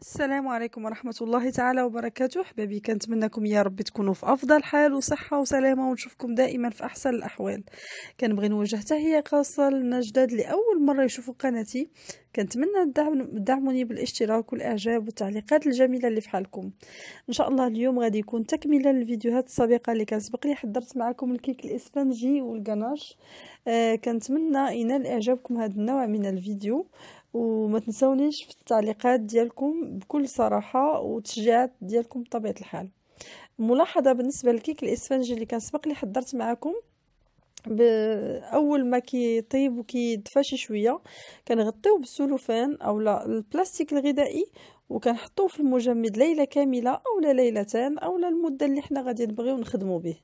السلام عليكم ورحمة الله تعالى وبركاته حبابي منكم يا رب تكونوا في أفضل حال وصحة وسلامة ونشوفكم دائما في أحسن الأحوال كنبغي نوجه تهية خاصة للناس جداد لأول مرة يشوفوا قناتي كنتمنى تدعموني بالاشتراك والاعجاب والتعليقات الجميله اللي حالكم ان شاء الله اليوم غادي يكون تكمله للفيديوهات السابقه اللي كان سبق لي حضرت معكم الكيك الاسفنجي والقناش آه كنتمنى ينال اعجابكم هذا النوع من الفيديو وما تنسونيش في التعليقات ديالكم بكل صراحه وتشجيعات ديالكم بطبيعه الحال ملاحظه بالنسبه للكيك الاسفنجي اللي كان سبق لي حضرت معكم اول ما كيطيب وكيدفى شويه كنغطيوه بالسلوفان اولا البلاستيك الغذائي وكنحطوه في المجمد ليله كامله اولا ليلتان اولا المده اللي حنا غادي نبغيو نخدمو به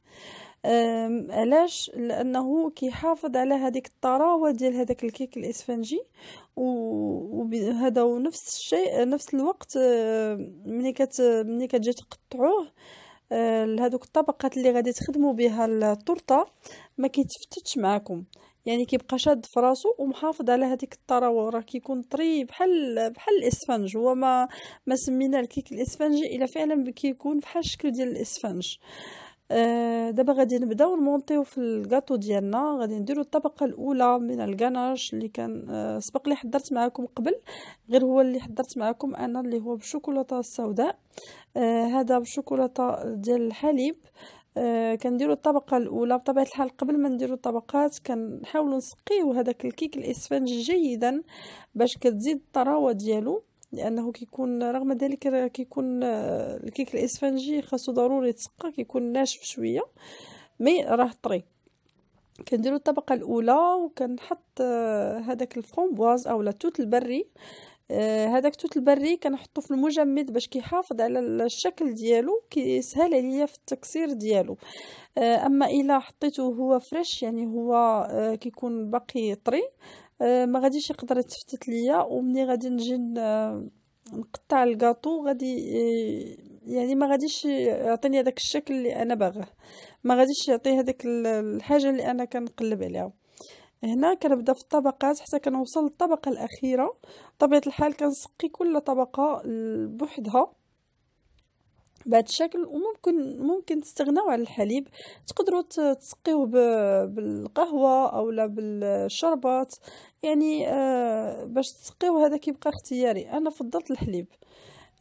علاش لانه كيحافظ على هذيك الطراوه ديال هذاك الكيك الاسفنجي وهذا ونفس الشيء نفس الوقت ملي كت ملي كتجي تقطعوه آه، لهذوك الطبقات اللي غادي تخدموا بها التورته ما كيتفتتش معاكم يعني كيبقى شاد في راسو ومحافظ على هذيك الطراوه راه كيكون طري بحال بحال الاسفنج هو ما ما سمينا الكيك الاسفنجي الا فعلا كيكون بحال الشكل ديال الاسفنج آه دابا غادي نبداو نمونطيو في الكاطو ديالنا غادي نديرو الطبقه الاولى من الكناش اللي كان آه سبق لي حضرت معكم قبل غير هو اللي حضرت معكم انا اللي هو بالشوكولاته السوداء آه هذا بالشوكولاته ديال الحليب آه آه، كنديروا الطبقه الاولى بطبيعه الحال قبل ما نديروا الطبقات كنحاولوا نسقيو هذاك الكيك الاسفنج جيدا باش كتزيد الطراوه ديالو لانه كيكون رغم ذلك كيكون آه، الكيك الاسفنجي خاصو ضروري يتسقى كيكون ناشف شويه مي راه طري كنديروا الطبقه الاولى وكنحط آه، هذاك الفرومبواز أو توت البري آه، هذاك توت البري كنحطو في المجمد باش كيحافظ على الشكل ديالو كيسهل عليا في التكسير ديالو آه، اما الا حطيته هو فريش يعني هو آه، كيكون باقي طري ما غاديش يقدر يتفتت ليا ومني غادي نجي نقطع الكاطو غادي يعني ما غاديش يعطيني هذاك الشكل اللي انا باغاه ما غاديش يعطي هذاك الحاجه اللي انا كنقلب عليها هنا كنبدا في الطبقات حتى كنوصل للطبقه الاخيره بطبيعه الحال كنسقي كل طبقه بوحدها بهذا الشكل وممكن ممكن تستغناو على الحليب تقدروا تسقيوه بالقهوه اولا بالشربات يعني آه، باش تسقيوه هذا كيبقى اختياري انا فضلت الحليب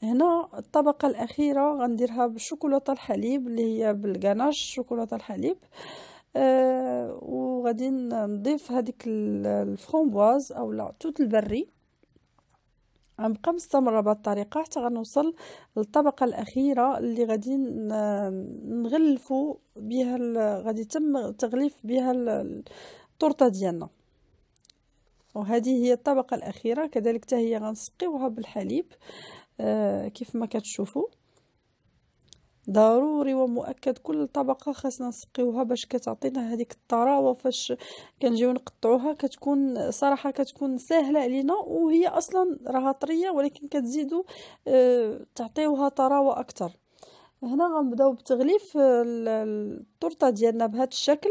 هنا الطبقه الاخيره غنديرها بالشوكولاته الحليب اللي هي بالكناش شوكولاته الحليب آه آه وغادي نضيف هذيك الفرومبواز او لا توت البري غنبقى مستمره بهذه الطريقه حتى غنوصل للطبقه الاخيره اللي غادي نغلفوا بها غادي يتم تغليف بها الطورطه ديالنا وهذه هي الطبقه الاخيره كذلك حتى هي غنسقيوها بالحليب آه كيف ما كتشوفوا ضروري ومؤكد كل طبقه خاصنا نسقيوها باش كتعطينا هذيك الطراوه فاش كنجيو نقطعوها كتكون صراحه كتكون سهله علينا وهي اصلا راها طريه ولكن كتزيدوا اه تعطيوها طراوه اكثر هنا غنبداو بتغليف آه، التورته ديالنا بهذا الشكل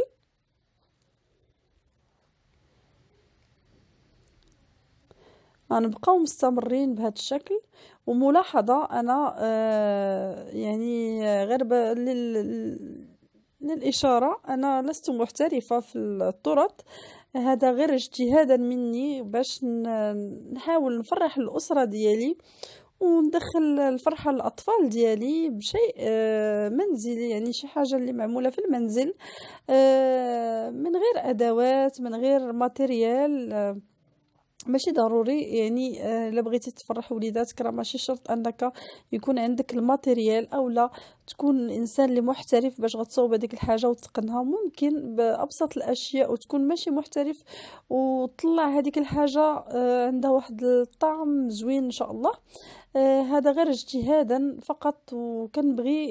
غنبقاو مستمرين بهذا الشكل وملاحظه انا آه يعني غير ب... لل... للإشارة أنا لست محترفة في الطرط هذا غير اجتهادا مني باش نحاول نفرح الأسرة ديالي وندخل الفرحة للأطفال ديالي بشيء آه، منزلي يعني شي حاجة اللي معمولة في المنزل آه، من غير أدوات من غير ماتيريال آه، ماشي ضروري يعني الا بغيتي تفرح وليداتك راه ماشي شرط انك يكون عندك الماتيريال لا تكون الانسان اللي محترف باش غتصاوب هذيك الحاجه وتقنها ممكن بابسط الاشياء وتكون ماشي محترف وتطلع هذيك الحاجه آه، عندها واحد الطعم زوين ان شاء الله آه، هذا غير اجتهادا فقط وكنبغي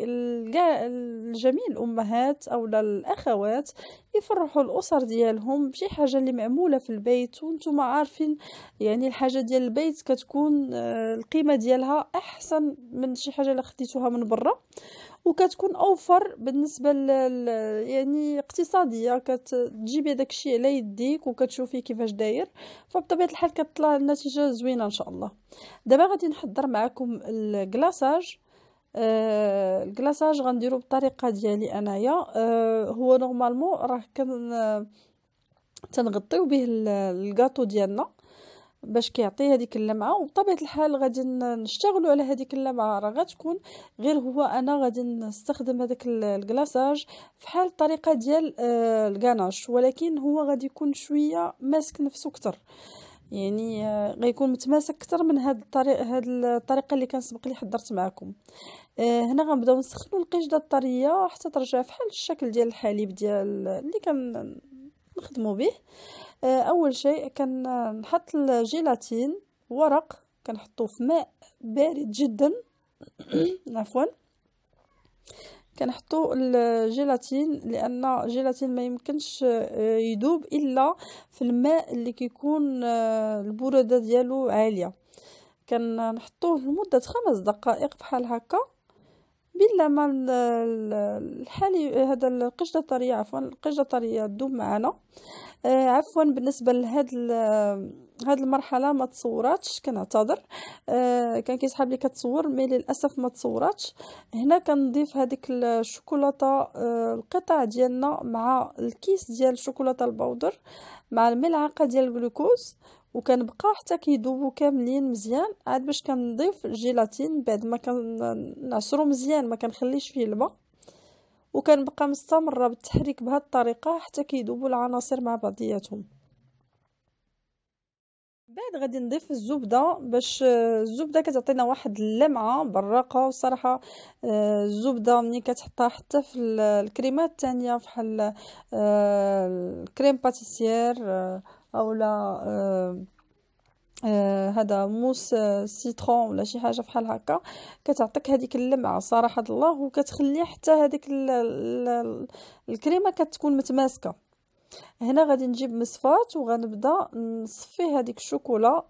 كاع الجميع الامهات او الاخوات يفرحوا الاسر ديالهم بشي حاجه اللي معموله في البيت وانتم عارفين يعني الحاجه ديال البيت كتكون آه، القيمه ديالها احسن من شي حاجه اللي خديتوها من برا وكتكون اوفر بالنسبه ل يعني اقتصاديه كتجيبي داكشي على يديك وكتشوفي كيفاش داير فبطبيعه الحال كتطلع النتيجه زوينه ان شاء الله دابا غادي نحضر معكم الكلاصاج آه، الكلاصاج غنديرو بالطريقه ديالي انايا آه هو نورمالمون راه كن تنغطيو به الكاطو ديالنا باش كيعطي هذيك اللمعه وبطبيعه الحال غادي نشتغلوا على هذيك اللمعه راه غتكون غير هو انا غادي نستخدم هذاك الكلاصاج في حال الطريقه ديال آه الكاناش ولكن هو غادي يكون شويه ماسك نفسه اكثر يعني آه غيكون متماسك اكثر من هاد الطريق هاد الطريقه اللي كان سبق لي حضرت معكم آه هنا غنبداو نسخنوا القشده الطريه حتى ترجع فحال الشكل ديال الحليب ديال اللي كان نخدموا به آه، أول شيء كنحط الجيلاتين ورق كنحطوه في ماء بارد جدا عفوا كنحطو الجيلاتين لان الجيلاتين ما يمكنش آه، يدوب الا في الماء اللي كيكون آه، البروده ديالو عاليه كنحطوه لمده خمس دقائق بحال هكا بينما الحالي هذا القشدة الطرية عفوا القشدة الطرية تدوب معنا آه، عفوا بالنسبة لهاد هاد المرحلة ما تصوراتش كنعتذر آه، كان كيسحاب لي كتصور مي للأسف ما تصوراتش هنا كنضيف هذيك الشوكولاتة آه، القطع ديالنا مع الكيس ديال الشوكولاتة البودر مع الملعقة ديال الجلوكوز وكنبقاو حتى كيذوبوا كاملين مزيان عاد باش كنضيف الجيلاتين بعد ما كنعصرو مزيان ما كنخليش فيه الماء وكنبقى مستمره بالتحريك بهذه الطريقه حتى كيذوبوا العناصر مع بعضياتهم بعد غادي نضيف الزبده باش الزبده كتعطينا واحد اللمعه براقه وصراحه آه، الزبده ملي كتحطها حتى في الكريمات الثانيه بحال آه، الكريم باتيسير آه، او لا آه، آه، هذا موس آه، سيترون ولا شي حاجه بحال هكا كتعطيك هذيك اللمعه صراحه الله وكتخلي حتى هذيك الكريمه كتكون متماسكه هنا غادي نجيب مصفات وغنبدا نصفي هذيك الشوكولا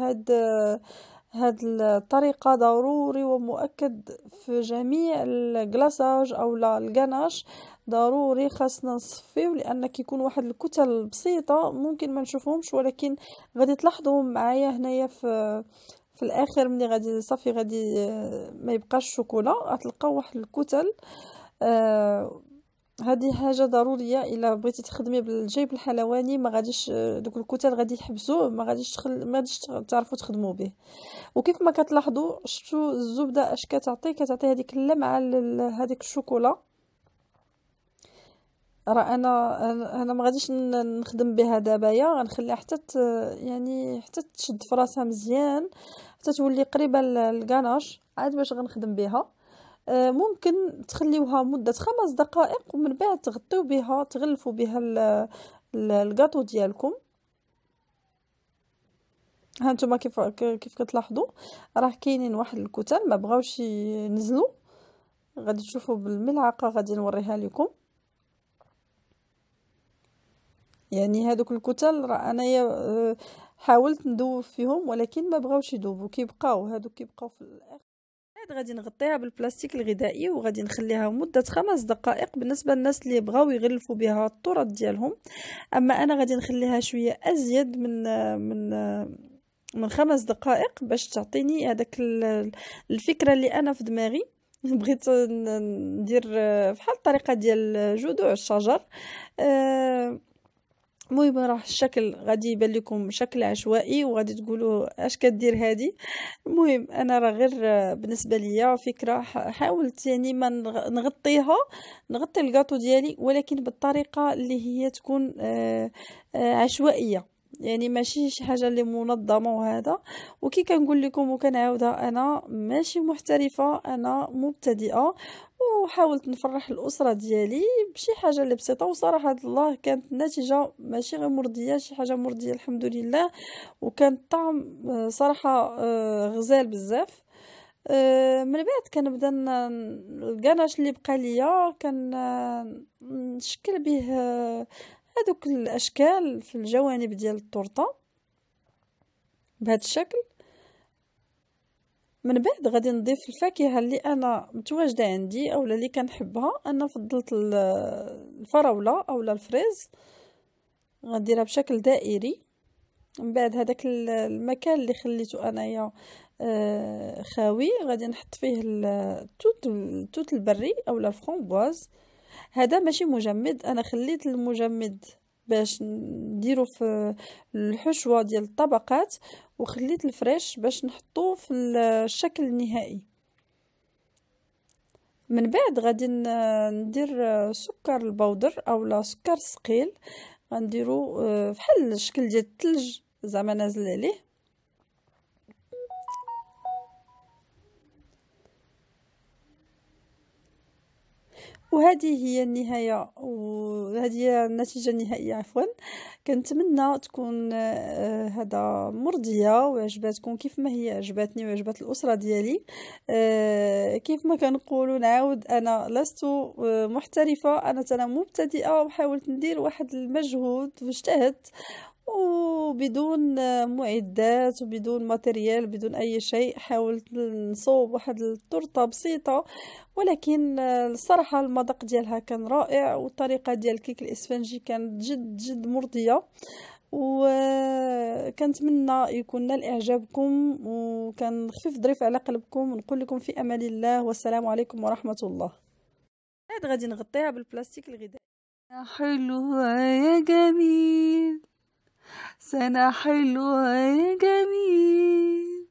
هاد هاد الطريقة ضروري ومؤكد في جميع الجلاساج أو الجناش ضروري خاصنا نصفيو لأن كيكون واحد الكتل بسيطة ممكن ما نشوفهمش ولكن غادي تلاحظوهم معايا هنايا في في الآخر ملي غادي صافي غادي آه، ما يبقاش شوكولا غتلقاو واحد الكتل آه، هذه حاجه ضروريه الا بغيتي تخدمي بالجيب الحلواني ما غاديش آه، دوك الكتل غادي يحبسوه ما غاديش تخل... ما غاديش تعرفوا تخدموا به وكيف ما كتلاحظوا شفتوا الزبده اش كتعطي كتعطي هذيك اللمعه هذيك الشوكولا راه انا انا ما غاديش نخدم بها دابايا غنخليها حتى يعني حتى تشد فراسها مزيان حتى تولي قريبه للكاناش عاد باش غنخدم بها آه، ممكن تخليوها مده خمس دقائق ومن بعد تغطيو بها تغلفوا بها الكاطو ديالكم ها نتوما كيف كيف كتلاحظوا راه كاينين واحد الكتل ما بغاوش ينزلوا غادي تشوفوا بالملعقه غادي نوريها لكم يعني هادوك الكتل راه انايا آه، حاولت ندوب فيهم ولكن ما بغاوش يذوبوا كيبقاو هادوك كيبقاو في الاخر غادي نغطيها بالبلاستيك الغذائي وغادي نخليها مده خمس دقائق بالنسبه للناس اللي بغاو يغلفوا بها الطرط ديالهم اما انا غادي نخليها شويه ازيد من من من خمس دقائق باش تعطيني هذاك الفكره اللي انا في دماغي بغيت ندير بحال الطريقه ديال جذوع الشجر أه المهم راه الشكل غادي يبان لكم شكل عشوائي وغادي تقولوا اش كدير هادي المهم انا راه غير بالنسبه ليا فكره حاولت يعني ما نغطيها نغطي الكاطو ديالي ولكن بالطريقه اللي هي تكون آه، آه، عشوائيه يعني ماشي شي حاجه اللي منظمه وهذا وكي كنقول لكم وكنعاودها انا ماشي محترفه انا مبتدئه وحاولت نفرح الاسره ديالي بشي حاجه اللي بسيطه وصراحه الله كانت النتيجه ماشي غير مرضيه شي حاجه مرضيه الحمد لله وكان الطعم آه، صراحه آه، غزال بزاف آه، من بعد كنبدا القناش اللي بقى ليا كنشكل به هذوك الاشكال في الجوانب ديال التورته بهذا الشكل من بعد غادي نضيف الفاكهه اللي انا متواجده عندي اولا اللي كنحبها انا فضلت الفراوله اولا الفريز غنديرها بشكل دائري من بعد هذاك المكان اللي خليته انايا آه خاوي غادي نحط فيه التوت التوت البري اولا الفرونبواز هذا ماشي مجمد انا خليت المجمد باش نديرو في الحشوه ديال الطبقات وخليت الفريش باش نحطو في الشكل النهائي من بعد غادي ندير سكر البودر اولا سكر ثقيل غنديرو آه، بحال الشكل ديال الثلج زعما نازل عليه وهذه هي النهايه وهذه هي النتيجه النهائيه عفوا كنتمنى تكون آه، هذا مرضيه وعجباتكم كيف ما هي عجباتني وعجبات الاسره ديالي آه، كيف ما كنقولوا نعاود انا لست آه، محترفه انا ترى مبتدئه وحاولت ندير واحد المجهود واجتهدت وبدون معدات وبدون ماتريال بدون اي شيء حاولت نصوب واحد التورته بسيطه ولكن الصراحه المذاق ديالها كان رائع والطريقه ديال الكيك الاسفنجي كانت جد جد مرضيه وكنتمنى يكون نال اعجابكم وكان خفيف ظريف على قلبكم ونقول لكم في امان الله والسلام عليكم ورحمه الله هاد غادي نغطيها بالبلاستيك الغذائي يا حلوه يا جميل سنة حلوة يا جميل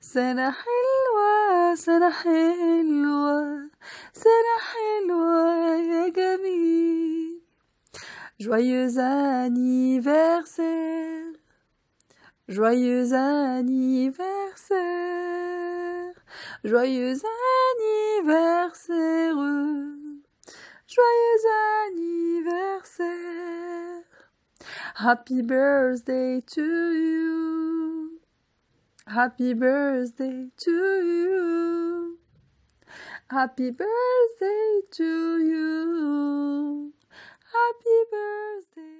سنة حلوة سنة حلوة سنة حلوة Joyeux anniversaire Joyeux anniversaire Joyeux anniversaire Joyeux anniversaire Happy birthday to you. Happy birthday to you. Happy birthday to you. Happy birthday.